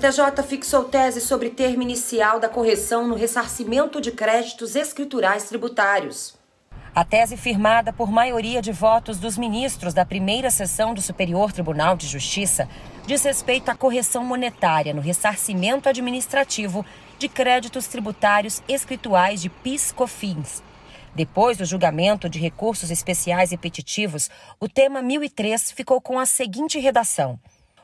STJ fixou tese sobre termo inicial da correção no ressarcimento de créditos escriturais tributários. A tese firmada por maioria de votos dos ministros da primeira sessão do Superior Tribunal de Justiça diz respeito à correção monetária no ressarcimento administrativo de créditos tributários escrituais de PIS/COFINS. Depois do julgamento de recursos especiais repetitivos, o tema 1003 ficou com a seguinte redação: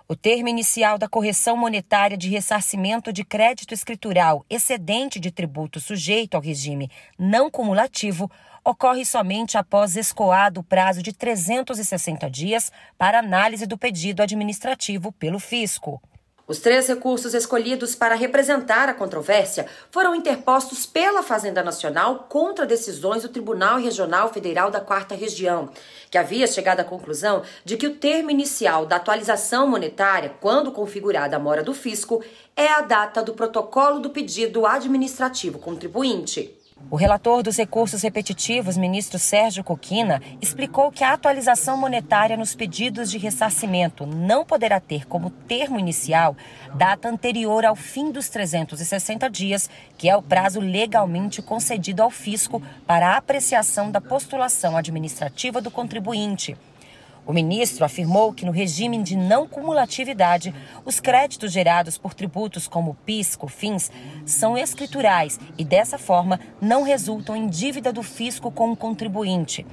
o termo inicial da correção monetária de ressarcimento de crédito escritural excedente de tributo sujeito ao regime não cumulativo ocorre somente após escoado o prazo de 360 dias para análise do pedido administrativo pelo fisco. Os três recursos escolhidos para representar a controvérsia foram interpostos pela Fazenda Nacional contra decisões do Tribunal Regional Federal da Quarta Região, que havia chegado à conclusão de que o termo inicial da atualização monetária, quando configurada a mora do fisco, é a data do protocolo do pedido administrativo contribuinte. O relator dos recursos repetitivos, ministro Sérgio Coquina, explicou que a atualização monetária nos pedidos de ressarcimento não poderá ter como termo inicial data anterior ao fim dos 360 dias, que é o prazo legalmente concedido ao fisco para a apreciação da postulação administrativa do contribuinte. O ministro afirmou que, no regime de não cumulatividade, os créditos gerados por tributos como PIS, COFINS, são escriturais e, dessa forma, não resultam em dívida do fisco com o contribuinte.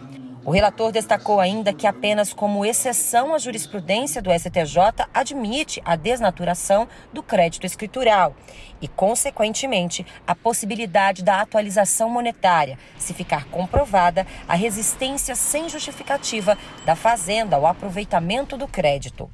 O relator destacou ainda que apenas como exceção a jurisprudência do STJ admite a desnaturação do crédito escritural e, consequentemente, a possibilidade da atualização monetária, se ficar comprovada a resistência sem justificativa da fazenda ao aproveitamento do crédito.